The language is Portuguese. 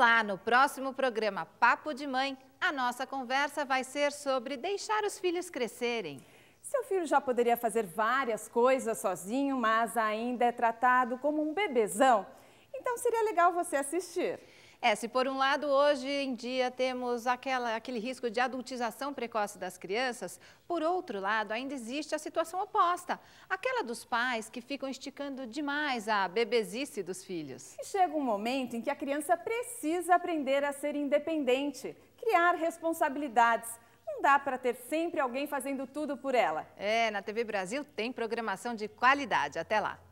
Olá, no próximo programa Papo de Mãe, a nossa conversa vai ser sobre deixar os filhos crescerem. Seu filho já poderia fazer várias coisas sozinho, mas ainda é tratado como um bebezão. Então seria legal você assistir. É, se por um lado hoje em dia temos aquela, aquele risco de adultização precoce das crianças, por outro lado ainda existe a situação oposta, aquela dos pais que ficam esticando demais a bebezice dos filhos. E chega um momento em que a criança precisa aprender a ser independente, criar responsabilidades, não dá para ter sempre alguém fazendo tudo por ela. É, na TV Brasil tem programação de qualidade. Até lá.